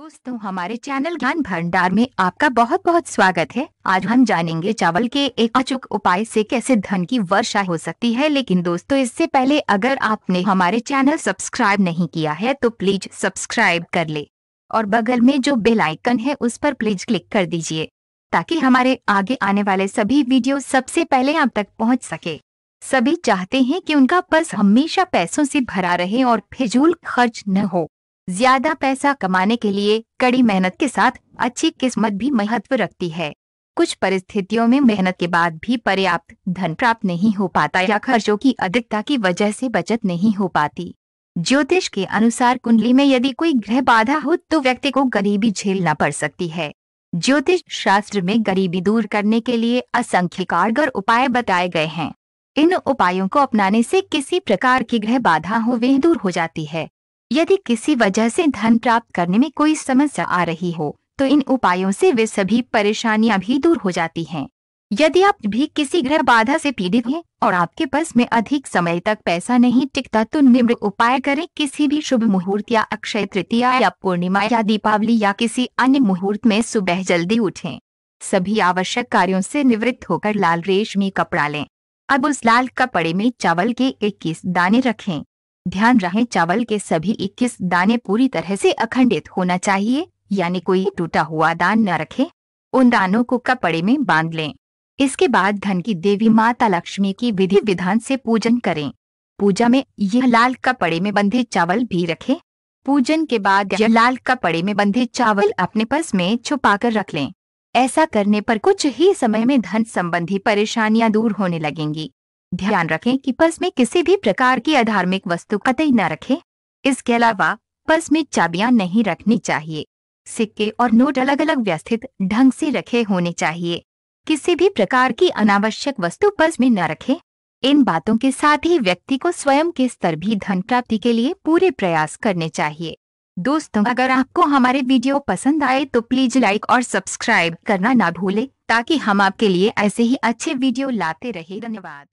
दोस्तों हमारे चैनल ज्ञान भंडार में आपका बहुत बहुत स्वागत है आज हम जानेंगे चावल के एक अचूक उपाय से कैसे धन की वर्षा हो सकती है लेकिन दोस्तों इससे पहले अगर आपने हमारे चैनल सब्सक्राइब नहीं किया है तो प्लीज सब्सक्राइब कर ले और बगल में जो बेल आइकन है उस पर प्लीज क्लिक कर दीजिए ताकि हमारे आगे आने वाले सभी वीडियो सबसे पहले आप तक पहुँच सके सभी चाहते हैं कि उनका पर्स हमेशा पैसों से भरा रहे और फिजूल खर्च न हो ज्यादा पैसा कमाने के लिए कड़ी मेहनत के साथ अच्छी किस्मत भी महत्व रखती है कुछ परिस्थितियों में मेहनत के बाद भी पर्याप्त धन प्राप्त नहीं हो पाता या खर्चों की अधिकता की वजह से बचत नहीं हो पाती ज्योतिष के अनुसार कुंडली में यदि कोई ग्रह बाधा हो तो व्यक्ति को गरीबी झेलना पड़ सकती है ज्योतिष शास्त्र में गरीबी दूर करने के लिए असंख्य कारगर उपाय बताए गए हैं इन उपायों को अपनाने से किसी प्रकार की ग्रह बाधा हो वे दूर हो जाती है यदि किसी वजह से धन प्राप्त करने में कोई समस्या आ रही हो तो इन उपायों से वे सभी परेशानियां भी दूर हो जाती हैं यदि आप भी किसी ग्रह बाधा से पीड़ित हैं और आपके पास में अधिक समय तक पैसा नहीं टिकता तो निम्न उपाय करें किसी भी शुभ मुहूर्त या अक्षय तृतीया या पूर्णिमा या दीपावली या किसी अन्य मुहूर्त में सुबह जल्दी उठें सभी आवश्यक कार्यों से निवृत्त होकर लाल रेशमी कपड़ा लें अब उस लाल कपड़े में चावल के इक्कीस दाने रखें ध्यान रहे चावल के सभी 21 दाने पूरी तरह से अखंडित होना चाहिए यानी कोई टूटा हुआ दान न रखे उन दानों को कपड़े में बांध लें इसके बाद धन की देवी माता लक्ष्मी की विधि विधान से पूजन करें पूजा में यह लाल कपड़े में बंधे चावल भी रखें पूजन के बाद यह लाल कपड़े में बंधे चावल अपने पर्स में छुपाकर रख लें ऐसा करने पर कुछ ही समय में धन संबंधी परेशानियां दूर होने लगेंगी ध्यान रखें कि पर्स में किसी भी प्रकार की अधार्मिक वस्तु कतई न रखें। इसके अलावा पर्स में चाबियां नहीं रखनी चाहिए सिक्के और नोट अलग अलग व्यवस्थित ढंग से रखे होने चाहिए किसी भी प्रकार की अनावश्यक वस्तु पर्स में न रखें। इन बातों के साथ ही व्यक्ति को स्वयं के स्तर भी धन प्राप्ति के लिए पूरे प्रयास करने चाहिए दोस्तों अगर आपको हमारे वीडियो पसंद आए तो प्लीज लाइक और सब्सक्राइब करना ना भूले ताकि हम आपके लिए ऐसे ही अच्छे वीडियो लाते रहे धन्यवाद